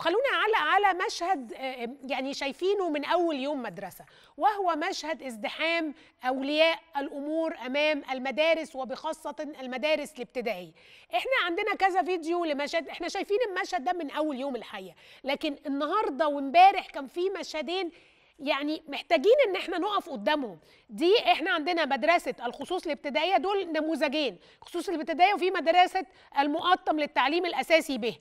وخلونا على على مشهد آه، آه، يعني شايفينه من اول يوم مدرسه وهو مشهد ازدحام اولياء الامور امام المدارس وبخاصه المدارس الابتدائيه احنا عندنا كذا فيديو لمشهد احنا شايفين المشهد ده من اول يوم الحقيقه لكن النهارده وامبارح كان في مشهدين يعني محتاجين ان احنا نقف قدامهم دي احنا عندنا مدرسه الخصوص الابتدائيه دول نموذجين خصوص الابتدائيه وفي مدرسه المقطم للتعليم الاساسي به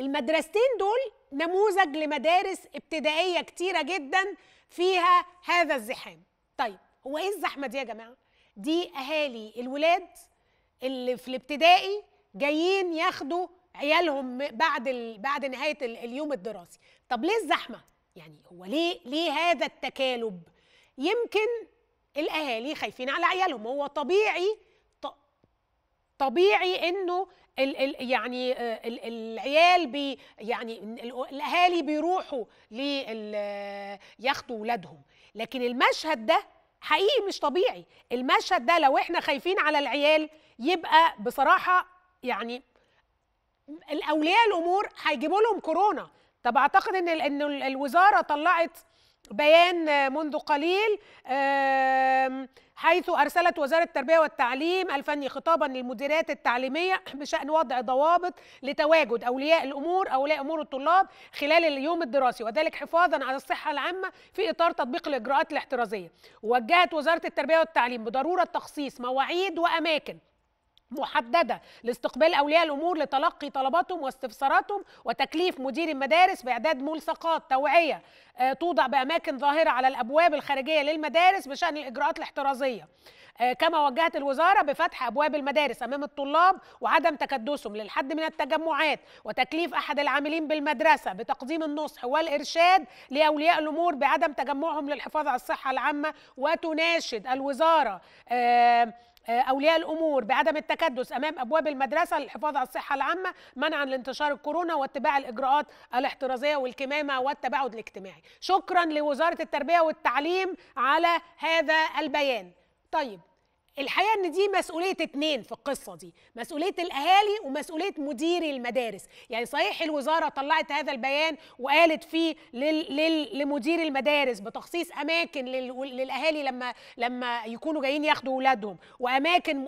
المدرستين دول نموذج لمدارس ابتدائيه كتيره جدا فيها هذا الزحام طيب هو ايه الزحمه دي يا جماعه دي اهالي الولاد اللي في الابتدائي جايين ياخدوا عيالهم بعد ال... بعد نهايه اليوم الدراسي طب ليه الزحمه يعني هو ليه ليه هذا التكالب يمكن الاهالي خايفين على عيالهم هو طبيعي طبيعي انه ال ال يعني آه، ال العيال بي يعني الاهالي بيروحوا ياخدوا ولادهم لكن المشهد ده حقيقي مش طبيعي المشهد ده لو احنا خايفين على العيال يبقى بصراحه يعني الاولياء الامور هيجيبوا لهم كورونا طب اعتقد ان ان الوزاره طلعت بيان منذ قليل حيث أرسلت وزارة التربية والتعليم الفني خطابا للمديريات التعليمية بشأن وضع ضوابط لتواجد أولياء الأمور أولياء أمور الطلاب خلال اليوم الدراسي وذلك حفاظا على الصحة العامة في إطار تطبيق الإجراءات الاحترازية وجهت وزارة التربية والتعليم بضرورة تخصيص مواعيد وأماكن محدده لاستقبال اولياء الامور لتلقي طلباتهم واستفساراتهم وتكليف مدير المدارس باعداد ملصقات توعيه آه، توضع باماكن ظاهره على الابواب الخارجيه للمدارس بشان الاجراءات الاحترازيه آه، كما وجهت الوزاره بفتح ابواب المدارس امام الطلاب وعدم تكدسهم للحد من التجمعات وتكليف احد العاملين بالمدرسه بتقديم النصح والارشاد لاولياء الامور بعدم تجمعهم للحفاظ على الصحه العامه وتناشد الوزاره آه، آه، اولياء الامور بعدم التكدس امام ابواب المدرسه للحفاظ على الصحه العامه منعا لانتشار الكورونا واتباع الاجراءات الاحترازيه والكمامه والتباعد الاجتماعي شكرا لوزاره التربيه والتعليم على هذا البيان طيب الحقيقه ان دي مسؤوليه اتنين في القصه دي مسؤوليه الاهالي ومسؤوليه مديري المدارس يعني صحيح الوزاره طلعت هذا البيان وقالت فيه لل... لل... لمدير المدارس بتخصيص اماكن لل... للاهالي لما لما يكونوا جايين ياخدوا اولادهم واماكن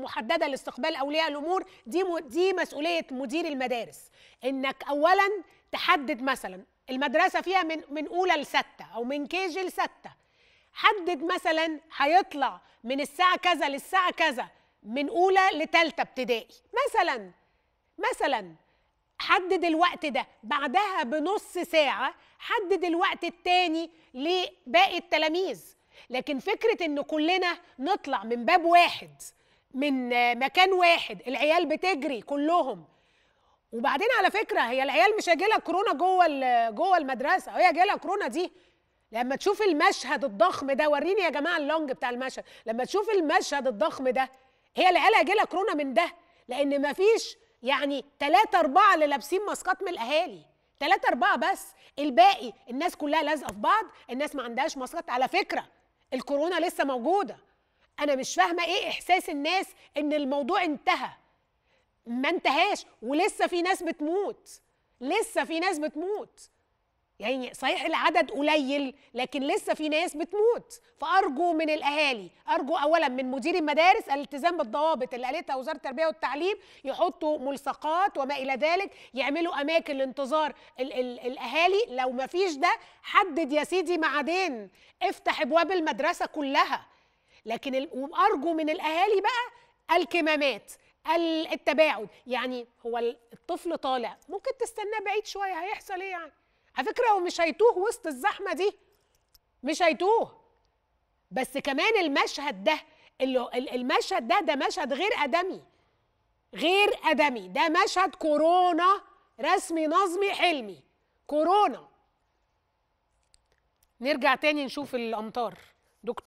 محدده لاستقبال اولياء الامور دي م... دي مسؤوليه مدير المدارس انك اولا تحدد مثلا المدرسه فيها من من اولى لسته او من كيجي لسته حدد مثلا هيطلع من الساعه كذا للساعه كذا من اولى لثالثه ابتدائي مثلا مثلا حدد الوقت ده بعدها بنص ساعه حدد الوقت التاني لباقي التلاميذ لكن فكره ان كلنا نطلع من باب واحد من مكان واحد العيال بتجري كلهم وبعدين على فكره هي العيال مش هيجي لها كورونا جوه جوه المدرسه هي جايه لها كورونا دي لما تشوف المشهد الضخم ده وريني يا جماعه اللونج بتاع المشهد لما تشوف المشهد الضخم ده هي العيله جالها كورونا من ده لان مفيش يعني ثلاثة أربعة اللي لابسين ماسكات من الأهالي ثلاثة أربعة بس الباقي الناس كلها لازقة في بعض الناس ما عندهاش ماسكات على فكرة الكورونا لسه موجودة أنا مش فاهمة إيه إحساس الناس إن الموضوع انتهى ما انتهاش ولسه في ناس بتموت لسه في ناس بتموت يعني صحيح العدد قليل لكن لسه في ناس بتموت فارجو من الاهالي ارجو اولا من مدير المدارس الالتزام بالضوابط اللي قالتها وزاره التربيه والتعليم يحطوا ملصقات وما الى ذلك يعملوا اماكن لانتظار ال ال الاهالي لو ما فيش ده حدد يا سيدي معادين افتح ابواب المدرسه كلها لكن وارجو من الاهالي بقى الكمامات التباعد يعني هو الطفل طالع ممكن تستناه بعيد شويه هيحصل ايه يعني على فكره ومش هيتوه وسط الزحمه دي مش هيتوه بس كمان المشهد ده المشهد ده ده مشهد غير ادمي غير ادمي ده مشهد كورونا رسمي نظمي حلمي كورونا نرجع تاني نشوف الامطار دكتور